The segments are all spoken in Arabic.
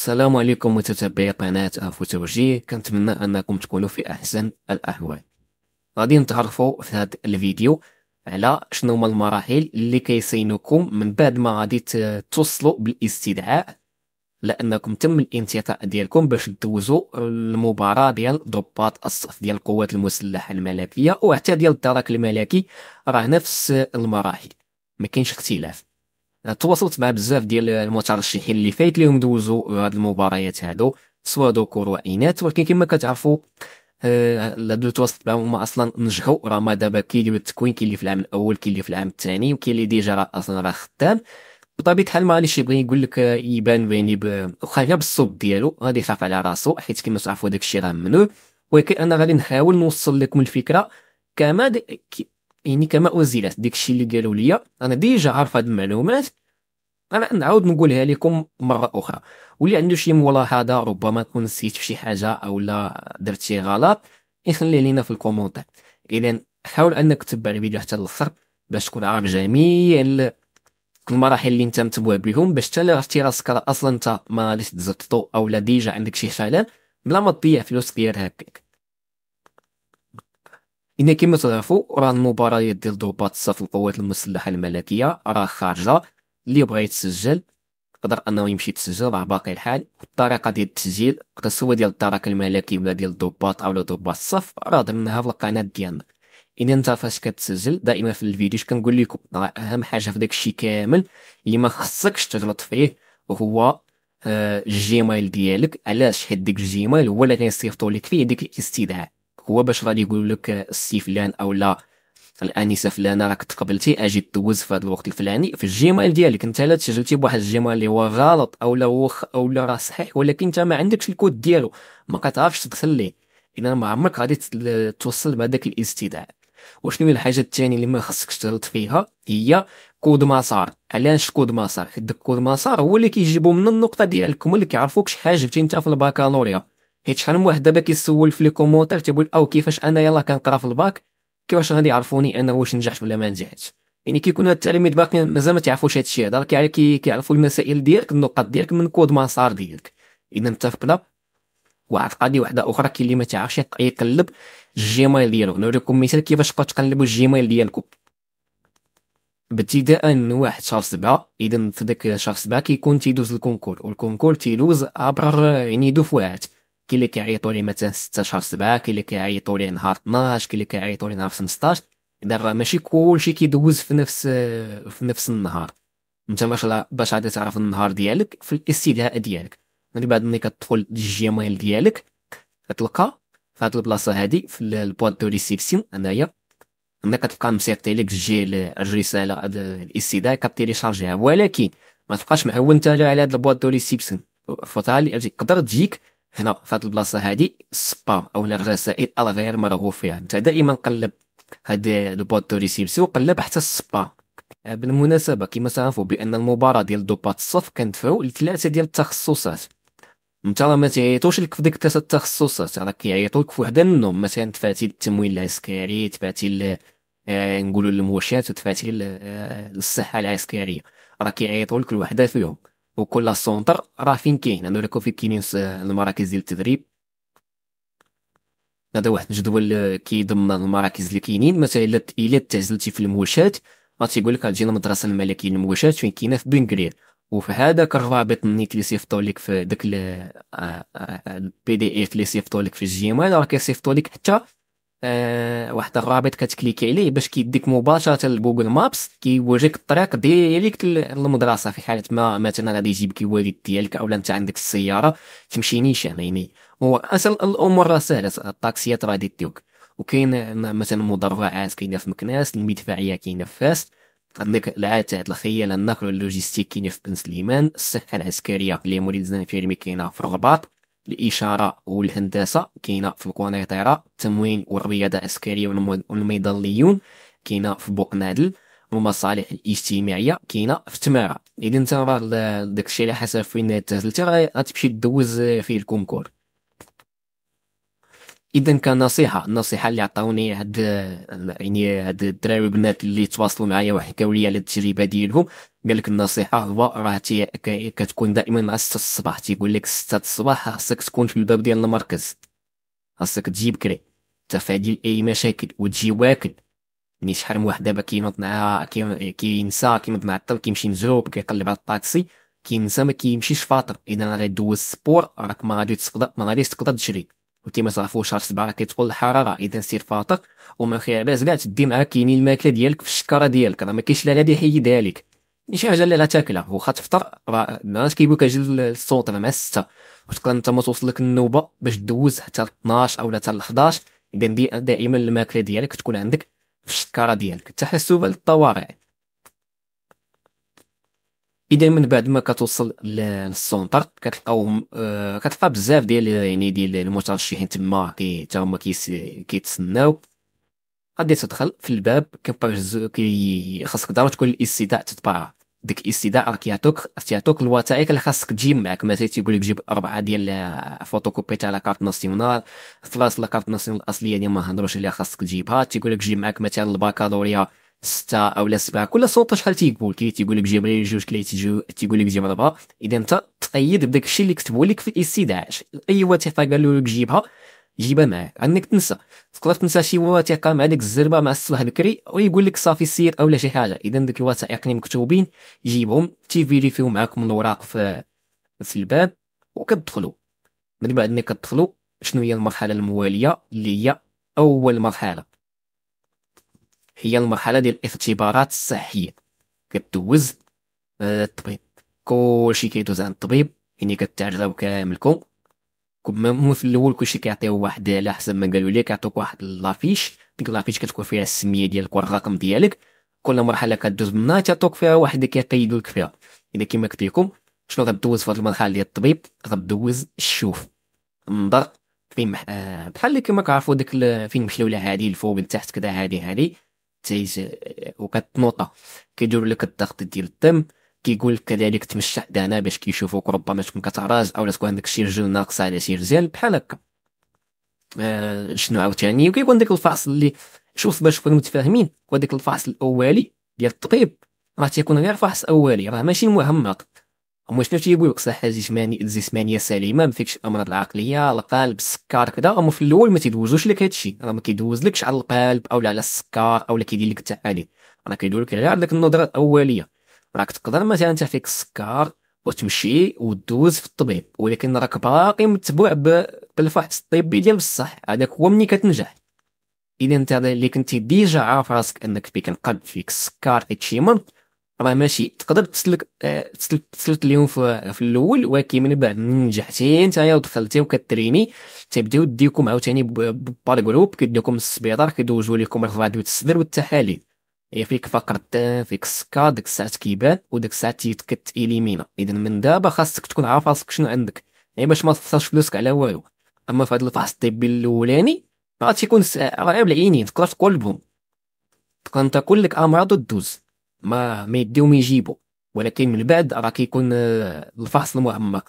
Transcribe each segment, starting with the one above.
السلام عليكم متتبعي قناة أف كنتمنى أنكم تكونوا في أحسن الأحوال غادي نتعرفوا في هذا الفيديو على شنو هما المراحل اللي كيصينوكم من بعد ما غادي توصلوا بالاستدعاء لانكم تم الانتقاء ديالكم باش تدوزوا المباراه ديال ضباط الصف ديال القوات المسلحه الملكيه وحتى ديال الدرك الملكي راه نفس المراحل ما كاينش اختلاف أه، تواصلت مع بزاف ديال المترشحين اللي فايت ليهم دوزو أه، هاد المباريات هادو سواء ذكور واناث ولكن كما كتعرفوا هادو آه تواصلت معاهم هما اصلا نجحوا راه ما دابا كاين اللي التكوين كاين اللي في العام الاول كاين اللي في العام الثاني وكاين اللي ديجا راه اصلا راه خدام بطبيعه الحال ما غاديش يبغي يقول لك أه، يبان بيني واخا غير بالصوت ديالو غادي يخاف على راسو حيت كما تعرفوا داك الشيء راه ممنوع ولكن انا غادي نحاول نوصل لكم الفكره كما يعني كما أزلت داكشي اللي قالوا لي أنا ديجا عارف هاد المعلومات أنا نعاود نقولها لكم مرة أخرى واللي عنده شي ملاحظة ربما تكون نسيت في شي حاجة أو لا درت شي غلط يخلي لينا في الكومونتير إذا حاول أنك تتبع الفيديو حتى للآخر باش تكون عارف جميع المراحل اللي انت متبوع بهم باش تلا عرفتي راسك اصلا انت ما غاديش تزططو او لا ديجا عندك شي خلل بلا ما تضيع فلوس كثير هكاك إن كما تعرفوا راه المباريات ديال ضباط الصف القوات المسلحة الملكية راه خارجة اللي بغا يتسجل يقدر انه يمشي يتسجل راه باقي الحال الطريقه ديال التسجيل سواء ديال الدرك الملكي ولا ديال الضباط أو ضباط الصف راه ضمنها في القناه ديالنا ان انت فاش كتسجل دائما في الفيديو اش كنقول لكم راه اهم حاجه في داك الشيء كامل اللي ما خصكش تغلط فيه هو آه، الجيميل ديالك علاش حيت ديك الجيميل هو اللي كيصيفطوا لك فيه ديك الاستدعاء هو باش غادي يقول لك السي فلان او لا الانسه فلانه راك تقبلتي اجي دوز في هذا الوقت الفلاني في الجيميل ديالك انت لا تسجلتي بواحد الجيميل اللي هو غلط او لا هو او لا راه صحيح ولكن انت ما عندكش الكود ديالو ما كتعرفش تدخل ليه اذا ما عمرك غادي توصل بهذاك الاستدعاء وشنو هي الحاجه الثانيه اللي ما خصكش تغلط فيها هي كود مسار علاش كود مسار حيت كود مسار هو اللي كيجيبو من النقطه ديالك اللي كيعرفوك شحال جبتي انت في الباكالوريا حيت شحال من واحد دابا كيسول في لي كومونتير تيقول او كيفاش انا يلا كنقرا في الباك كيفاش غادي يعرفوني انا واش نجحت ولا ما نجحتش يعني كيكون هاد التلاميذ باقي مازال ما تعرفوش هاد الشيء هذا كي كيعرفوا المسائل ديالك النقاط ديالك من كود مسار ديالك اذا اتفقنا واحد قادي واحده اخرى كاين اللي ما تعرفش يقلب الجيميل ديالو نوريكم مثال كيفاش تقدر تقلبوا الجيميل ديالكم ابتداء من واحد شهر سبعة اذا في داك شهر سبعة كيكون تيدوز الكونكور والكونكور تيدوز عبر يعني دفعات كاين اللي كيعيطوا لي مثلا 6 شهر 7 كاين اللي كيعيطوا لي نهار 12 كاين اللي كيعيطوا لي نهار 15 اذا راه ماشي كلشي كيدوز في نفس في نفس النهار انت باش باش غادي تعرف النهار ديالك في الاستدعاء ديالك من بعد ملي كتدخل الجيميل ديالك كتلقى في هاد البلاصه هادي في البواد دو ريسيبسيون انايا ملي كتبقى مسيرتي لك جي الرساله الاستدعاء كتيليشارجيها ولكن ما تبقاش معول انت على هاد البواد دو ريسيبسيون فوتالي يعني تقدر تجيك هنا في هذه البلاصه هادي سبا او الرسائل الغير مرغوب فيها انت دائما قلب هاد البوت دو ريسيبسيون قلب حتى السبا آه، بالمناسبه كما تعرفوا بان المباراه ديال دوبات الصف كندفعوا لثلاثه ديال التخصصات انت راه ما تعيطوش لك في ديك ثلاثه التخصصات راه كيعيطوا لك في وحده منهم مثلا تفاتي التمويل العسكري تفاتي آه، نقولوا الموشات وتفاتي آه الصحه العسكريه راه كيعيطوا لك لوحده فيهم وكل سونتر راه فين كاين عندو لكم في كاينين المراكز آه، ديال التدريب هذا واحد الجدول آه، كيضمن المراكز اللي كاينين مثلا الا تعزلتي في الموشات تيقول لك غتجينا المدرسه الملكيه للموشات فين كاينه في بنكرير وفي هذاك الرابط النيت اللي سيفطوا لك في داك البي دي اف اللي سيفطوا لك في الجيميل راه كيصيفطوا لك حتى آه، واحد الرابط كتكليكي عليه باش كيديك مباشره لجوجل مابس كيوريك الطريق ديريكت للمدرسه في حاله ما مثلا غادي يجيبك الوالد ديالك اولا انت عندك السياره تمشي نيشان يعني،, يعني هو اصل الامور راه سهله الطاكسيات غادي ديوك وكاين مثلا مدرعات كاينه في مكناس المدفعيه كاينه في فاس عندك هاد الخيال النقل اللوجيستيك كاينه في بن سليمان الصحه العسكريه اللي مولد زنفيرمي كاينه في الرباط الإشارة والهندسة كاينة في القنيطرة التموين والرياضة العسكرية والميداليون كاينة في نادل المصالح الاجتماعيه كاينه في تماره اذا انت راه داكشي على حسب فين تهزلتي غتمشي دوز فيه الكونكور اذا كنصيحه النصيحه اللي عطاوني هاد يعني هاد الدراري بنات اللي تواصلوا معايا وحكاو لي على التجربه ديالهم قال لك النصيحه هو راه كتكون دائما مع 6 الصباح تيقول لك 6 الصباح خاصك تكون في الباب ديال المركز خاصك تجي بكري تفادي اي مشاكل وتجي واكل ملي يعني شحال من واحد دابا كينوض مع كينسى كينوض معطل كيمشي مزروب كيقلب على الطاكسي كينسى ما كيمشيش فاطر اذا دوز سبور راك ما غادي تقدر ما غاديش تقدر تجري وكيما صافو شهر سبعة كتقول الحراره اذا سير فاطق وما خيباش كاع تدي معاك كاينين الماكله ديالك في الشكاره ديالك راه ما كاينش لا غادي يحيدها لك شي حاجه اللي لا تاكلها وخا تفطر راه الناس كيبغيوك اجل الصوت مع الستة وتقدر انت ما توصلك النوبه باش دوز حتى 12 او حتى 11 اذا دائما الماكله ديالك تكون عندك في الشكاره ديالك تحسبا للطوارئ اذا من بعد ما كتوصل للسونتر كتلقاوهم آه كتلقى بزاف ديال يعني ديال المترشحين تما كي حتى هما كيتسناو غادي تدخل في الباب كيبقاو يهزو كي خاصك ضروري تكون الاستداء تتبعها ديك الاستداء راه كيعطوك كيعطوك الوثائق اللي خاصك تجيب معاك مثلا تيقول لك جيب اربعه ديال فوتوكوبي تاع لاكارت ناسيونال فلاس لاكارت ناسيونال الاصليه ديال ما هضروش عليها خاصك تجيبها تيقول لك جيب معاك مثلا الباكالوريا ستة اولا سبعة كل صوت شحال تيقول كي تيقول لك جيم جوج كلي تيجو تيقول لك جيم ربعة اذا انت تقيد بداك الشيء اللي كتبوا لك في الاستدعاء اي وثيقة قالوا لك جيبها جيبها معاك عندك تنسى تقدر تنسى شي وثيقة مع ديك الزربة مع الصباح بكري ويقول لك صافي سير اولا شي حاجة اذا ديك الوثائق اللي مكتوبين جيبهم تيفيريفيو معاكم الوراق في في الباب وكتدخلوا من بعد ملي كتدخلوا شنو هي المرحلة الموالية اللي هي اول مرحلة هي المرحلة ديال الاختبارات الصحية كدوز آه، الطبيب كلشي كيدوز عند الطبيب يعني كتعجبو كاملكم كما في الاول كلشي كيعطيو واحد على حسب ما قالوا لك كيعطوك واحد لافيش ديك لافيش كتكون فيها السميه ديالك والرقم ديالك كل مرحله كدوز منها تعطوك فيها واحد كيقيدولك لك فيها اذا كما قلت لكم شنو غدوز في هذه المرحله ديال الطبيب غدوز الشوف النظر فين مح... آه، بحال اللي كما كعرفوا ديك فين مشلاو لها هادي الفوق لتحت كدا هادي هادي تيجي آه، وكتنوطه كيديروا لك الضغط ديال الدم كيقول لك كذلك تمشى حدانا باش كيشوفوك ربما تكون كتعراج او تكون عندك شي رجل ناقصه على شي رجال بحال هكا آه شنو عاوتاني وكيكون داك الفاصل اللي شوف باش نكونوا متفاهمين وداك الفاصل الاولي ديال الطبيب راه تيكون غير فحص اولي راه ماشي مهمق هما شنو تيقول لك صحه جسماني جسمانيه سليمه ما فيكش الامراض العقليه القلب السكر كذا هما في الاول ما تيدوزوش لك هادشي راه ما كيدوزلكش على القلب اولا على السكر اولا كيدير لك التعالي راه كيدير لك غير عندك النظره الاوليه راك تقدر مثلا انت فيك السكر وتمشي ودوز في الطبيب ولكن راك باقي متبوع بالفحص الطبي ديال بصح هذاك هو ملي كتنجح اذا انت اللي كنتي ديجا عارف راسك انك فيك القلب فيك السكر حيت شي مرض راه ماشي تقدر تسلك آه، تسلك تسلك اليوم في, الاول ولكن من بعد نجحتي نتايا ودخلتي وكتريني تيبداو ديكم عاوتاني بار جروب كيديكم السبيطار كيدوزو لكم الفراد الصدر والتحاليل هي إيه، فيك فقر الدم آه، فيك السكر ديك الساعه كيبان وديك الساعه اليمينا اذا من دابا خاصك تكون عارف راسك شنو عندك يعني باش ما تخسرش فلوسك على والو اما في هذا الفحص الطبي الاولاني راه تيكون راه بالعينين تقدر تقلبهم تقدر تقول لك امراض ودوز ما ما يديو ما يجيبو ولكن من بعد راه كيكون آه، الفحص المعمق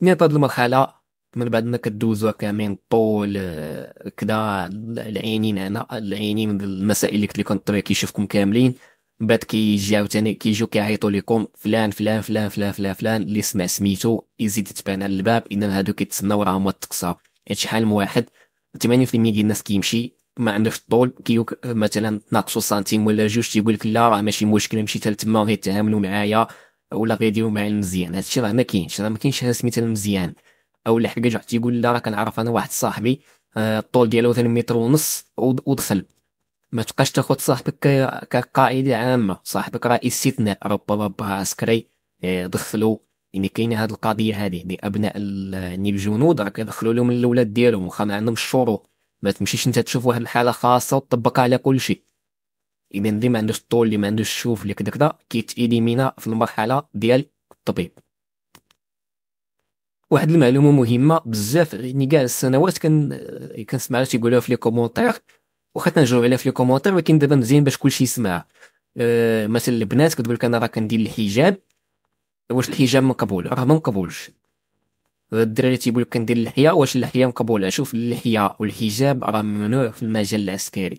نهاية هاد المرحلة من بعد ما كدوزو كاملين الطول آه، كدا العينين هنا العينين المسائل اللي قلت لكم كيشوفكم كاملين من بعد كيجي عاوتاني كيجيو كيعيطوا لكم فلان فلان فلان فلان فلان فلان اللي سمع سميتو يزيد تبان على الباب اذا هادو كيتسناو راهم تقصاو هادشي حال واحد 80% ديال الناس كيمشي ما عندكش في الطول كيوك مثلا ناقصو سنتيم ولا جوج تيقول لك لا راه ماشي مشكل مشيت لتما وهي تعاملوا معايا ولا غيديروا معايا المزيان هادشي راه ما كاينش راه ما كاينش هذا سميتها المزيان اللي حكى جوج تيقول لا راه كنعرف انا واحد صاحبي آه، الطول ديالو مثلا متر ونص ودخل ما تبقاش تاخد صاحبك كقاعده عامه صاحبك راه استثناء ربما عسكري آه، دخلوا يعني كاينه هاد القضيه هذه يعني يعني الجنود راه كيدخلوا لهم الاولاد ديالهم واخا ما عندهمش الشروط ما تمشيش انت تشوف واحد الحاله خاصه وتطبقها على كل شيء اذا اللي ما عندوش الطول اللي ما عندوش الشوف اللي كدا كدا كيتيليمينا في المرحله ديال الطبيب واحد المعلومه مهمه بزاف يعني كاع السنوات كان كنسمع تيقولوها في لي كومونتير واخا تنجرو عليها في لي كومونتير ولكن دابا مزيان باش كلشي يسمعها أه مثلا البنات كتقول لك انا راه كندير الحجاب واش الحجاب مقبول راه ما مقبولش الدراري تيقول لك كندير اللحيه واش اللحيه مقبوله شوف اللحيه والحجاب راه ممنوع في المجال العسكري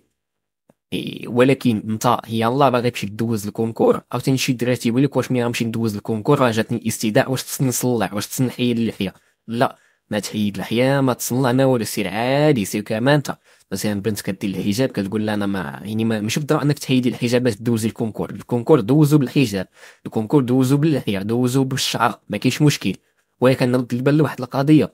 ولكن انت يلا باغي تمشي دوز الكونكور عاوتاني شي دراري تيقول لك واش ملي غنمشي ندوز الكونكور راه جاتني استداء واش خصني نصلع واش خصني نحيد اللحيه لا ما تحيد اللحيه ما تصلع ما والو سير عادي سير كما انت مثلا بنت كدير الحجاب كتقول لها انا ما يعني ما ماشي بالضروره انك تحيدي الحجاب باش دوزي الكونكور الكونكور دوزو بالحجاب الكونكور دوزو باللحيه دوزو بالشعر ما كاينش مشكل وهي كنرد البال لواحد القضيه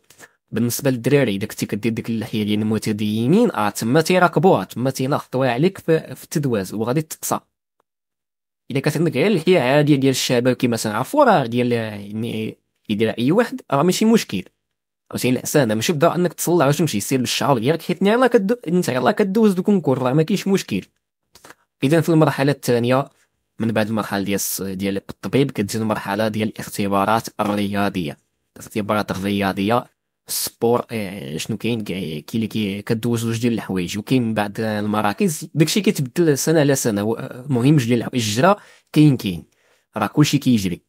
بالنسبه للدراري اذا كنتي كدير ديك اللحيه ديال المتدينين اه تما تيراقبوها تما تيناخطوها عليك في التدواز وغادي تقصى اذا كانت عندك غير اللحيه عاديه ديال الشباب كيما تنعرفو راه ديال يعني يديرها اي واحد راه ماشي مشكل عرفتي الاحسان ماشي بدا انك تصلع باش تمشي سير للشعر ديالك حيت يلاه كدو انت يلاه كدوز الكونكور راه ما كاينش مشكل اذا في المرحله الثانيه من بعد المرحله ديال ديال الطبيب كتجي المرحله ديال الاختبارات الرياضيه اختبارات الرياضيه السبور إيه، شنو كاين كي اللي كدوز جوج ديال الحوايج وكاين من بعد المراكز داكشي كيتبدل سنه على سنه المهم جوج ديال الحوايج الجرا كاين كاين راه كلشي كيجري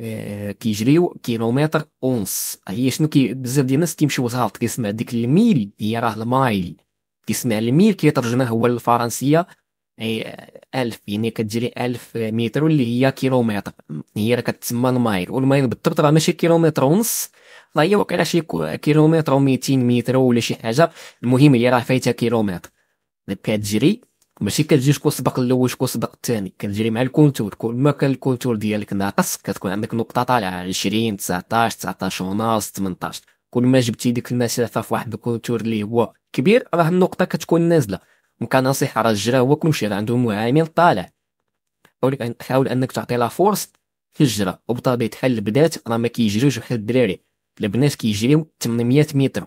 إيه، كيجريو كيلومتر ونص هي شنو كي بزاف ديال الناس كيمشيو زهلط كيسمع ديك الميل هي راه المايل كيسمع الميل كيترجمها هو للفرنسيه اي يعني 1000 يعني كتجري 1000 متر واللي هي كيلومتر يعني هي راه كتسمى المايل والمايل بالضبط راه ماشي كيلومتر ونص راه هي واقيلا شي كيلومتر و200 متر ولا شي حاجه المهم هي راه فايتها كيلومتر كتجري ماشي كتجي شكون سبق الاول شكون سبق الثاني كتجري مع الكونتور كل ما كان الكونتور ديالك ناقص كتكون عندك نقطه طالعه 20 19 19 ونص 18 كل ما جبتي ديك المسافه في واحد الكونتور اللي هو كبير راه النقطه كتكون نازله نصيحه راه الجرا هو كلشي راه عندهم عامل طالع حاول حاول انك تعطي لا فورس في الجرا وبطبيعه الحال البنات راه ما كيجريوش بحال الدراري البنات كيجريو 800 متر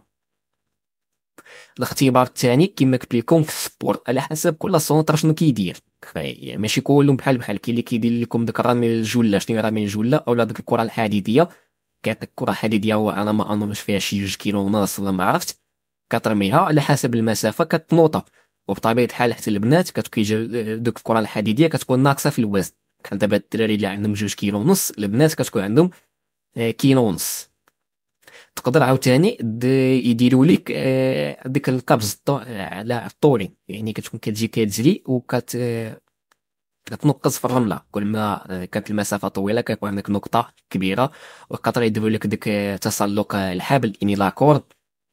الاختبار الثاني كما قلت لكم في السبور على حسب كل سونتر شنو كيدير يعني ماشي كلهم بحال بحال كاين اللي كيدير لكم ديك رامي الجله شنو رامي الجله اولا ديك الكره الحديديه كيعطيك كره حديديه وانا ما مش فيها شي 2 كيلو ونص ولا ما عرفت كترميها على حسب المسافه كتنوطه وبطبيعه الحال حتى البنات كتكون كتجي دوك الكره الحديديه كتكون ناقصه في الوزن بحال دابا الدراري اللي عندهم جوج كيلو ونص البنات كتكون عندهم آه، كيلو ونص تقدر عاوتاني يديروا لك آه، ديك القبض على الطولي يعني كتكون كتجي كتجري وكت آه، كتنقص في الرمله كل ما كانت المسافه طويله كيكون عندك نقطه كبيره وقدر يديروا لك ديك تسلق الحبل يعني لاكورد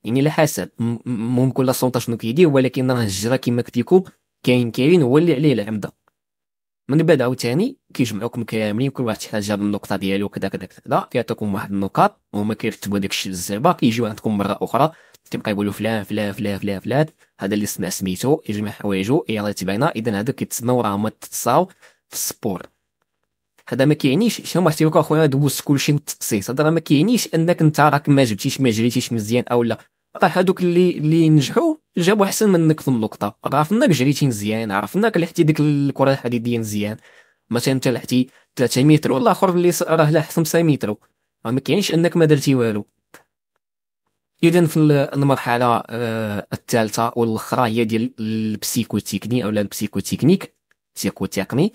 يعني على حسب ممكن لا سونطا شنو كيدير ولكن راه الجرا كيما كتيكوب كاين كاين هو اللي عليه العمده من بعد عاوتاني كيجمعوكم كاملين كل واحد شي حاجه بالنقطه النقطه ديالو كذا كذا كذا كيعطيكم واحد النقاط وهما كيرتبوا داكشي الزعبه كيجيو عندكم مره اخرى تبقى يقولوا فلان فلان فلان فلان فلان هذا اللي سمع سميتو يجمع حوايجو يلا إيه، تبعنا اذا هذا كيتسناو راه هما تتصاو في السبور هذا ما كيعنيش شنو محتوى اخويا دوزت كلشي من التقصيص هذا ما كيعنيش انك انت راك ما جبتيش ما جريتيش مزيان اولا راه هادوك اللي اللي نجحوا جابوا احسن منك في النقطه عرفناك جريتي مزيان عرفناك لحتي ديك الكره الحديديه مزيان مثلا انت لحتي 3 متر ولا اخر اللي راه لاح 5 متر آه، ما كاينش انك ما درتي والو اذا في المرحله آه، الثالثه والاخرى هي ديال البسيكوتيكني اولا البسيكوتيكنيك سيكوتيكني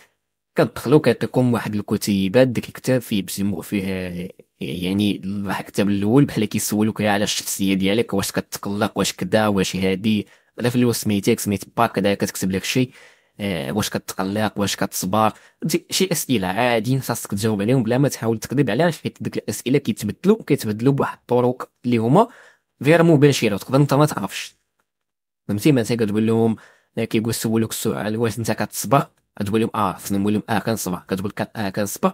كتدخلوا كيعطيكم واحد الكتيبات ديك الكتاب فيه بزمو فيه يعني الكتاب الاول بحال كيسولوك على الشخصيه ديالك واش كتقلق واش كدا واش هادي لا في الاول سميتك سميت باك كذا كتكتب لك شي آه، واش كتقلق واش كتصبر شي اسئله عاديين خاصك تجاوب عليهم بلا ما تحاول تكذب علاش حيت ديك الاسئله كيتبدلوا كيتبدلوا بواحد الطرق اللي هما غير مباشره وتقدر انت ما تعرفش فهمتي مثلا كتقول لهم آه، كيقول سولوك السؤال واش انت كتصبر كتقول لهم اه خصني نقول لهم اه كنصبر كتقول اه كنصبر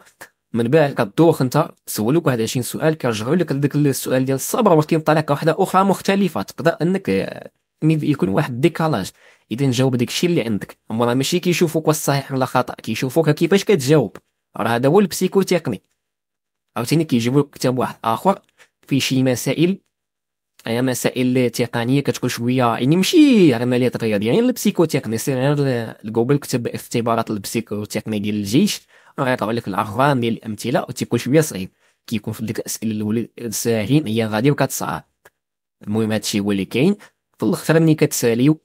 من بعد كدوخ انت تسولوك 20 سؤال كيرجعوا لك لذاك السؤال ديال الصبر ولكن بطريقه واحده اخرى مختلفه تقدر انك آه، يكون واحد ديكالاج اذا جاوب داك الشيء اللي عندك هما ماشي كيشوفوك واش صحيح ولا خطا كيشوفوك كيفاش كتجاوب راه هذا هو البسيكو تقني عاوتاني كيجيبوا لك كتاب واحد اخر فيه شي مسائل هي آه، مسائل تقنيه كتكون شويه يعني ماشي عمليات رياضيه يعني البسيكو تقني سير غير الجوبل كتب اختبارات البسيكو تقني ديال الجيش غيطلعوا لك الارقام ديال الامثله وتيكون شويه صعيب كيكون في ديك الاسئله الاولى ساهلين هي غادي وكتصعب المهم هادشي هو اللي كاين في الاخر ملي كتساليو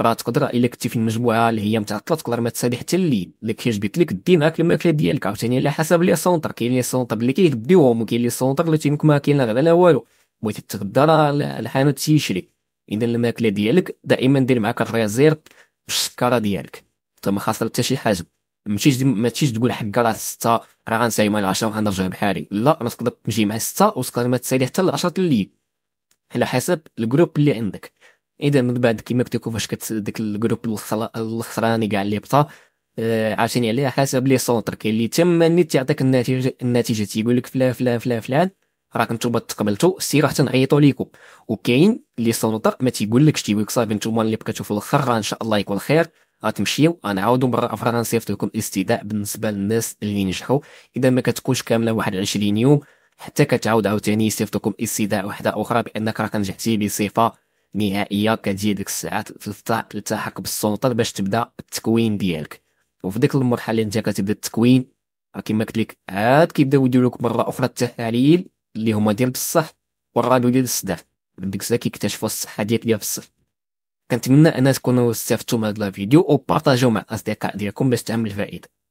راه تقدر الا كنتي في المجموعه اللي هي متعطله تقدر ما تسالي حتى الليل اللي كيعجبك لك دي معاك الماكله ديالك عاوتاني على حسب لي سونتر كاين لي سونتر اللي كيتبديوهم وكاين لي سونتر اللي تيمك ما كاين لا غدا لا والو بغيتي تتغدى راه الحانوت تيشري اذا الماكله ديالك دائما دير معاك الريزير بالسكره ديالك حتى ما حتى شي حاجه ماشي ما تمشيش تقول حقا راه سته راه غنساي مع العشره وغنرجع بحالي لا راه تقدر تمشي مع سته وتقدر ما تسالي حتى العشره ديال الليل على حسب الجروب اللي عندك اذا من بعد كيما قلت لكم فاش كت داك الجروب الخسراني كاع اللي بطا آه عليه حسب لي سونتر كاين اللي تما تيعطيك النتيجه النتيجه تيقول لك فلان فلان فلان فلان راك نتوما تقبلتو سير حتى نعيطو ليكم وكاين لي سونتر ما تيقولكش تيقول لك صافي نتوما اللي بقيتو في الاخر ان شاء الله يكون خير غتمشيو غنعاودو برا اخرى غنصيفط لكم استداء بالنسبه للناس اللي نجحوا اذا ما كتكونش كامله واحد 20 يوم حتى كتعاود عاوتاني يصيفط لكم استداء وحده اخرى بانك راك نجحتي بصفه نهائيه كتجي ديك الساعات تلتحق بالسلطه باش تبدا التكوين ديالك وفي ديك المرحله اللي انت كتبدا التكوين آه، كيما قلت لك عاد كيبداو يديروا لك مره اخرى التحاليل اللي هما ديال بصح والراديو ديال الصداف ديك الساعه كيكتشفوا الصحه ديالك ديال بصح كنتمنى تكونوا استفدتوا من هذا الفيديو وبارطاجوه مع الاصدقاء ديالكم باش تعمل فائده